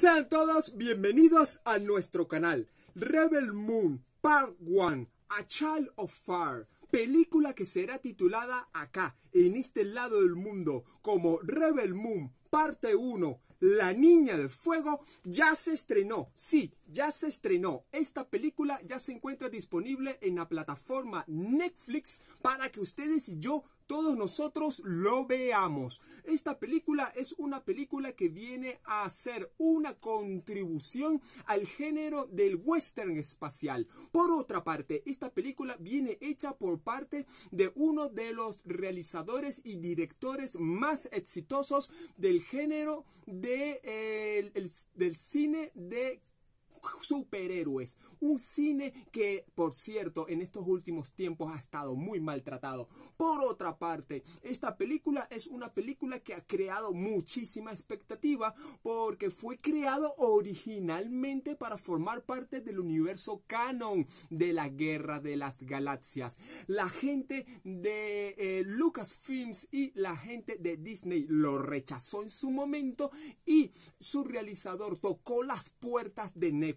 Sean todos bienvenidos a nuestro canal Rebel Moon Part 1 A Child of Fire Película que será titulada acá, en este lado del mundo, como Rebel Moon Parte 1 La Niña del Fuego ya se estrenó, sí, ya se estrenó. Esta película ya se encuentra disponible en la plataforma Netflix para que ustedes y yo todos nosotros lo veamos. Esta película es una película que viene a hacer una contribución al género del western espacial. Por otra parte, esta película viene hecha por parte de uno de los realizadores y directores más exitosos del género de, eh, del cine de superhéroes. Un cine que, por cierto, en estos últimos tiempos ha estado muy maltratado. Por otra parte, esta película es una película que ha creado muchísima expectativa porque fue creado originalmente para formar parte del universo canon de la Guerra de las Galaxias. La gente de eh, Lucasfilms y la gente de Disney lo rechazó en su momento y su realizador tocó las puertas de Netflix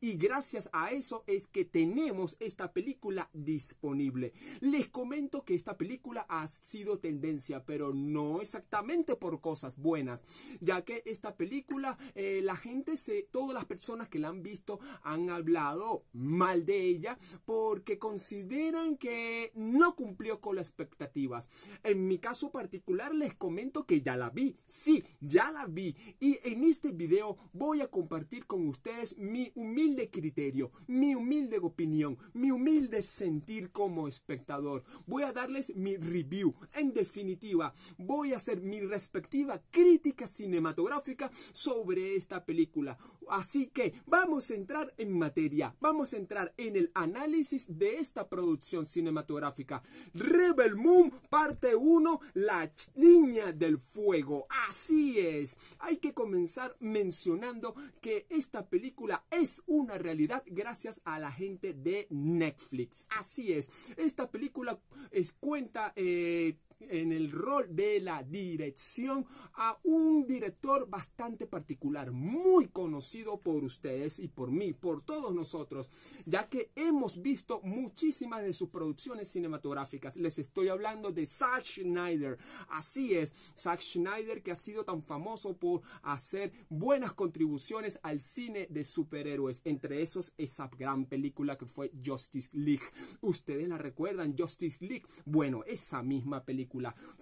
y gracias a eso es que tenemos esta película disponible. Les comento que esta película ha sido tendencia, pero no exactamente por cosas buenas, ya que esta película, eh, la gente se, todas las personas que la han visto han hablado mal de ella porque consideran que no cumplió con las expectativas. En mi caso particular les comento que ya la vi, sí, ya la vi. Y en este video voy a compartir con ustedes mi humilde criterio, mi humilde opinión, mi humilde sentir como espectador. Voy a darles mi review. En definitiva, voy a hacer mi respectiva crítica cinematográfica sobre esta película. Así que vamos a entrar en materia, vamos a entrar en el análisis de esta producción cinematográfica. Rebel Moon, parte 1, La Niña del Fuego. Así es, hay que comenzar mencionando que esta película es una realidad gracias a la gente de Netflix. Así es, esta película es, eh, cuenta... Eh, en el rol de la dirección a un director bastante particular, muy conocido por ustedes y por mí, por todos nosotros, ya que hemos visto muchísimas de sus producciones cinematográficas. Les estoy hablando de Zack Schneider. Así es, Zack Schneider que ha sido tan famoso por hacer buenas contribuciones al cine de superhéroes. Entre esos, esa gran película que fue Justice League. Ustedes la recuerdan, Justice League. Bueno, esa misma película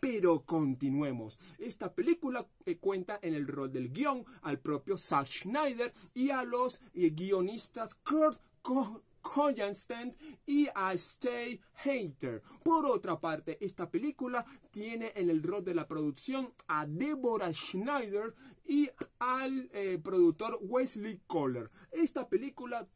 pero continuemos. Esta película eh, cuenta en el rol del guión al propio Zack Schneider y a los eh, guionistas Kurt con y a Stay Hater. Por otra parte, esta película tiene en el rol de la producción a Deborah Schneider y al eh, productor Wesley Kohler. Esta película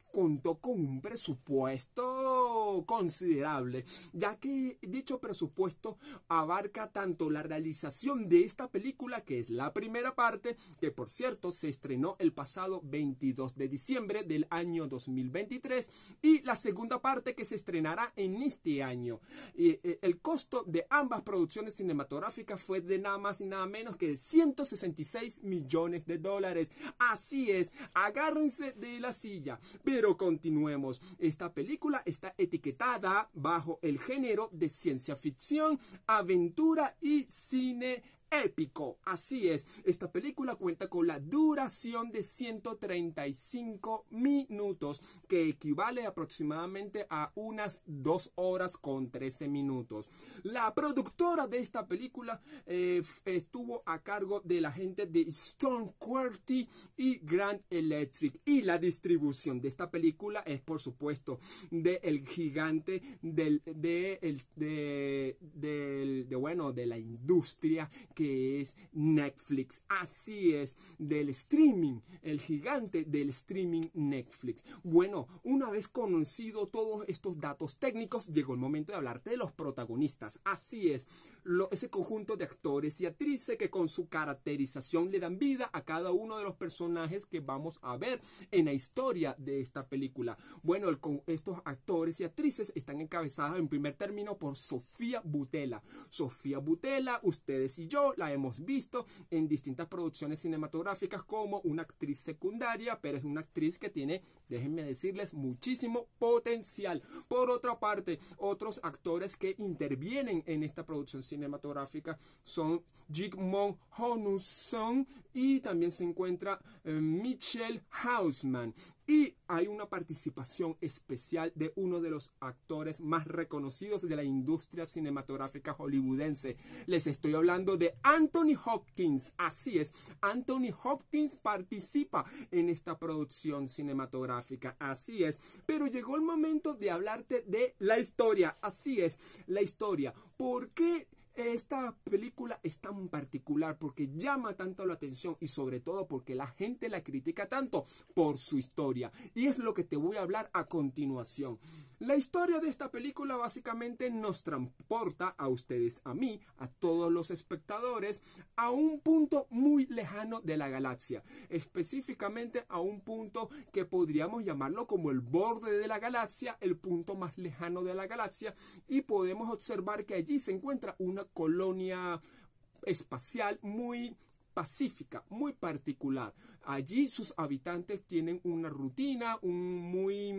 con un presupuesto considerable, ya que dicho presupuesto abarca tanto la realización de esta película, que es la primera parte, que por cierto se estrenó el pasado 22 de diciembre del año 2023, y la segunda parte que se estrenará en este año. Eh, el costo de ambas producciones cinematográficas fue de nada más y nada menos que 166 millones de dólares. Así es, agárrense de la silla, pero continuemos. Esta película está etiquetada bajo el género de ciencia ficción, aventura y cine épico. Así es, esta película cuenta con la duración de 135 minutos, que equivale aproximadamente a unas 2 horas con 13 minutos. La productora de esta película eh, estuvo a cargo de la gente de Stone Quarty y Grand Electric. Y la distribución de esta película es, por supuesto, del gigante de, bueno, de la industria que es Netflix. Así es, del streaming, el gigante del streaming Netflix. Bueno, una vez conocido todos estos datos técnicos, llegó el momento de hablarte de los protagonistas. Así es, ese conjunto de actores y actrices que con su caracterización le dan vida a cada uno de los personajes que vamos a ver en la historia de esta película. Bueno, estos actores y actrices están encabezados en primer término por Sofía Butela. Sofía Butela, ustedes y yo la hemos visto en distintas producciones cinematográficas como una actriz secundaria, pero es una actriz que tiene, déjenme decirles, muchísimo potencial. Por otra parte, otros actores que intervienen en esta producción cinematográfica son Jigmon Honuson y también se encuentra eh, Michelle Hausman. Y hay una participación especial de uno de los actores más reconocidos de la industria cinematográfica hollywoodense. Les estoy hablando de Anthony Hopkins. Así es, Anthony Hopkins participa en esta producción cinematográfica. Así es, pero llegó el momento de hablarte de la historia. Así es, la historia. ¿Por qué esta película es tan particular porque llama tanto la atención y sobre todo porque la gente la critica tanto por su historia. Y es lo que te voy a hablar a continuación. La historia de esta película básicamente nos transporta a ustedes, a mí, a todos los espectadores, a un punto muy lejano de la galaxia. Específicamente a un punto que podríamos llamarlo como el borde de la galaxia, el punto más lejano de la galaxia. Y podemos observar que allí se encuentra una colonia espacial muy pacífica, muy particular. Allí sus habitantes tienen una rutina muy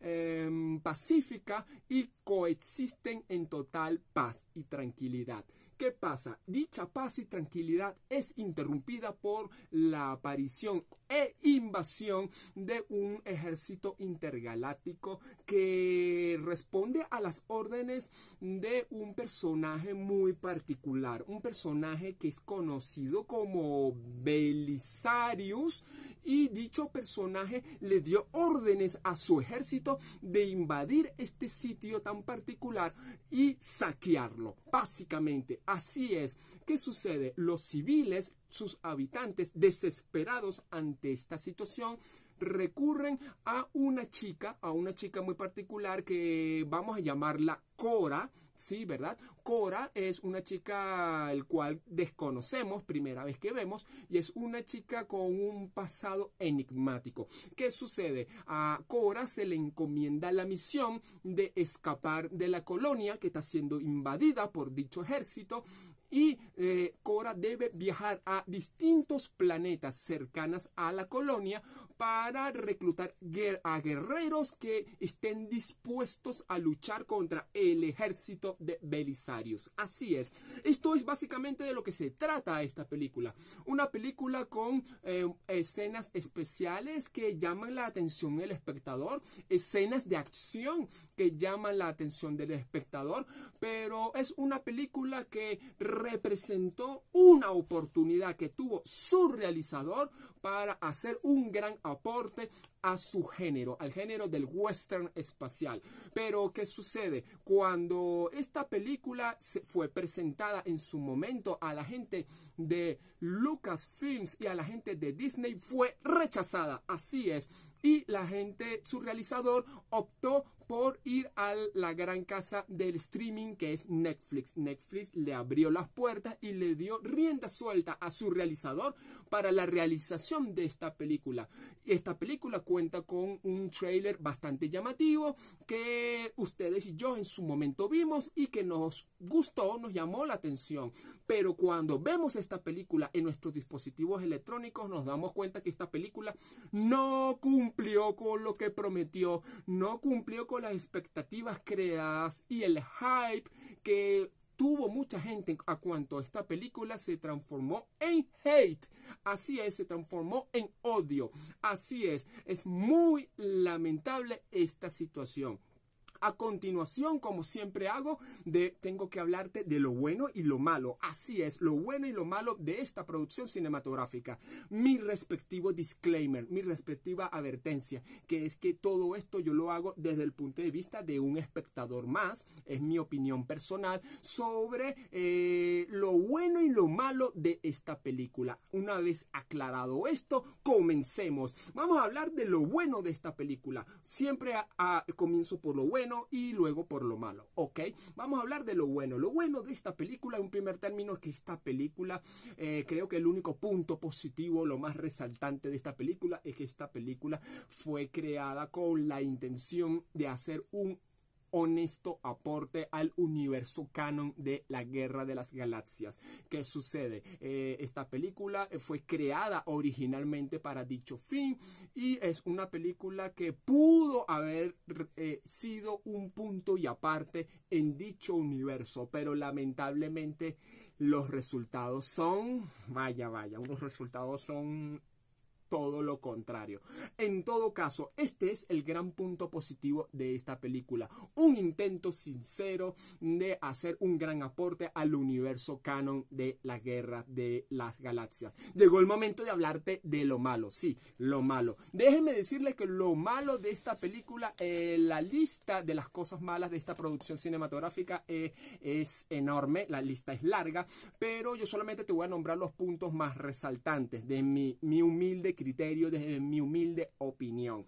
em, pacífica y coexisten en total paz y tranquilidad. ¿Qué pasa? Dicha paz y tranquilidad es interrumpida por la aparición e invasión de un ejército intergaláctico que responde a las órdenes de un personaje muy particular, un personaje que es conocido como Belisarius y dicho personaje le dio órdenes a su ejército de invadir este sitio tan particular y saquearlo. Básicamente, así es. ¿Qué sucede? Los civiles, sus habitantes, desesperados ante esta situación, recurren a una chica, a una chica muy particular que vamos a llamarla Cora, ¿sí? ¿Verdad? Cora es una chica el cual desconocemos, primera vez que vemos, y es una chica con un pasado enigmático. ¿Qué sucede? A Cora se le encomienda la misión de escapar de la colonia que está siendo invadida por dicho ejército y eh, Cora debe viajar a distintos planetas cercanas a la colonia para reclutar a guerreros que estén dispuestos a luchar contra el ejército de Belisario. Así es. Esto es básicamente de lo que se trata esta película. Una película con eh, escenas especiales que llaman la atención del espectador, escenas de acción que llaman la atención del espectador, pero es una película que representó una oportunidad que tuvo su realizador para hacer un gran aporte a su género, al género del western espacial. Pero, ¿qué sucede? Cuando esta película se fue presentada en su momento a la gente de Lucasfilms y a la gente de Disney, fue rechazada. Así es. Y la gente, su realizador, optó por ir a la gran casa del streaming que es Netflix. Netflix le abrió las puertas y le dio rienda suelta a su realizador para la realización de esta película. Esta película cuenta con un trailer bastante llamativo que ustedes y yo en su momento vimos y que nos gustó, nos llamó la atención. Pero cuando vemos esta película en nuestros dispositivos electrónicos, nos damos cuenta que esta película no cumplió con lo que prometió, no cumplió con las expectativas creadas y el hype que tuvo mucha gente a cuanto esta película se transformó en hate. Así es, se transformó en odio. Así es, es muy lamentable esta situación. A continuación, como siempre hago, de, tengo que hablarte de lo bueno y lo malo. Así es, lo bueno y lo malo de esta producción cinematográfica. Mi respectivo disclaimer, mi respectiva advertencia, que es que todo esto yo lo hago desde el punto de vista de un espectador más, es mi opinión personal sobre eh, lo bueno y lo malo de esta película. Una vez aclarado esto, comencemos. Vamos a hablar de lo bueno de esta película. Siempre comienzo por lo bueno y luego por lo malo, ¿ok? Vamos a hablar de lo bueno. Lo bueno de esta película, en primer término, es que esta película, eh, creo que el único punto positivo, lo más resaltante de esta película, es que esta película fue creada con la intención de hacer un honesto aporte al universo canon de la Guerra de las Galaxias. ¿Qué sucede? Eh, esta película fue creada originalmente para dicho fin y es una película que pudo haber eh, sido un punto y aparte en dicho universo, pero lamentablemente los resultados son, vaya, vaya, los resultados son todo lo contrario. En todo caso, este es el gran punto positivo de esta película. Un intento sincero de hacer un gran aporte al universo canon de la guerra de las galaxias. Llegó el momento de hablarte de lo malo. Sí, lo malo. Déjenme decirles que lo malo de esta película, eh, la lista de las cosas malas de esta producción cinematográfica eh, es enorme. La lista es larga, pero yo solamente te voy a nombrar los puntos más resaltantes de mi, mi humilde criterio, desde mi humilde opinión.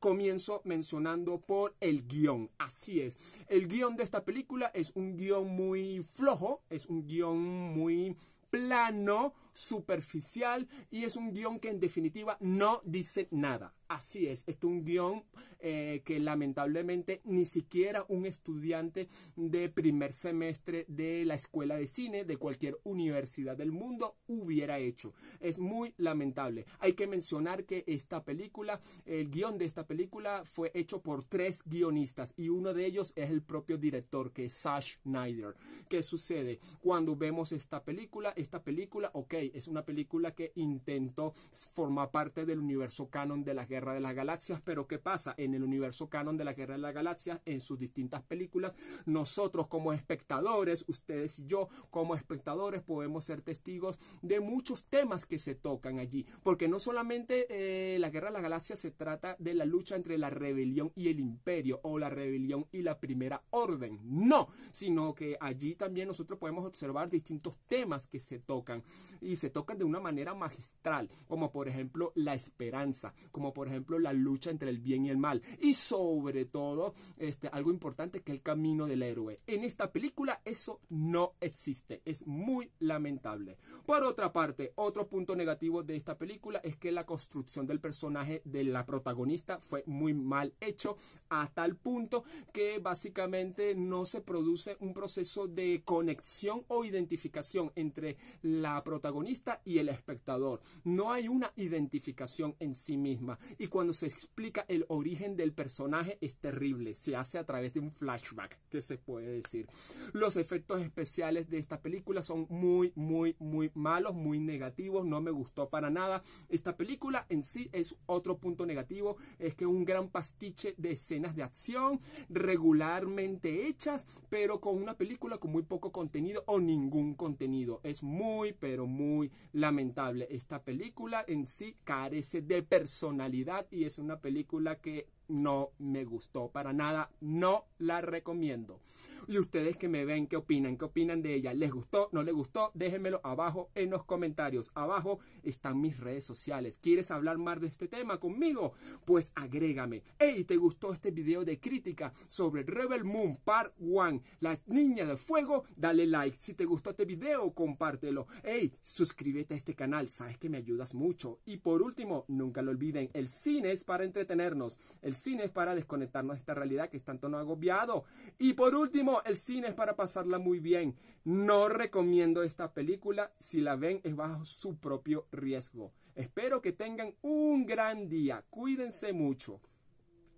Comienzo mencionando por el guión. Así es. El guión de esta película es un guión muy flojo, es un guión muy plano superficial y es un guión que en definitiva no dice nada. Así es, es un guión eh, que lamentablemente ni siquiera un estudiante de primer semestre de la escuela de cine de cualquier universidad del mundo hubiera hecho. Es muy lamentable. Hay que mencionar que esta película, el guión de esta película fue hecho por tres guionistas y uno de ellos es el propio director que es Sash Schneider. ¿Qué sucede? Cuando vemos esta película, esta película, ok, es una película que intentó formar parte del universo canon de la Guerra de las Galaxias, pero ¿qué pasa? En el universo canon de la Guerra de las Galaxias, en sus distintas películas, nosotros como espectadores, ustedes y yo como espectadores podemos ser testigos de muchos temas que se tocan allí, porque no solamente eh, la Guerra de las Galaxias se trata de la lucha entre la rebelión y el imperio, o la rebelión y la primera orden, no, sino que allí también nosotros podemos observar distintos temas que se tocan y se tocan de una manera magistral, como por ejemplo la esperanza, como por ejemplo la lucha entre el bien y el mal, y sobre todo este, algo importante que el camino del héroe. En esta película eso no existe, es muy lamentable. Por otra parte, otro punto negativo de esta película es que la construcción del personaje de la protagonista fue muy mal hecho, a tal punto que básicamente no se produce un proceso de conexión o identificación entre la protagonista y el espectador. No hay una identificación en sí misma. Y cuando se explica el origen del personaje es terrible. Se hace a través de un flashback, que se puede decir. Los efectos especiales de esta película son muy, muy, muy malos, muy negativos. No me gustó para nada. Esta película en sí es otro punto negativo. Es que un gran pastiche de escenas de acción regularmente hechas, pero con una película con muy poco contenido o ningún contenido. Es muy, pero muy muy lamentable. Esta película en sí carece de personalidad y es una película que no me gustó para nada, no la recomiendo. Y ustedes que me ven, ¿qué opinan? ¿Qué opinan de ella? ¿Les gustó? ¿No les gustó? Déjenmelo abajo en los comentarios. Abajo están mis redes sociales. ¿Quieres hablar más de este tema conmigo? Pues agrégame. Hey, ¿te gustó este video de crítica sobre Rebel Moon Part 1? La niña de fuego, dale like. Si te gustó este video, compártelo. Hey, suscríbete a este canal, sabes que me ayudas mucho. Y por último, nunca lo olviden, el cine es para entretenernos. El cine es para desconectarnos de esta realidad que es tanto no agobiado. Y por último, el cine es para pasarla muy bien. No recomiendo esta película. Si la ven es bajo su propio riesgo. Espero que tengan un gran día. Cuídense mucho.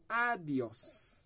Adiós.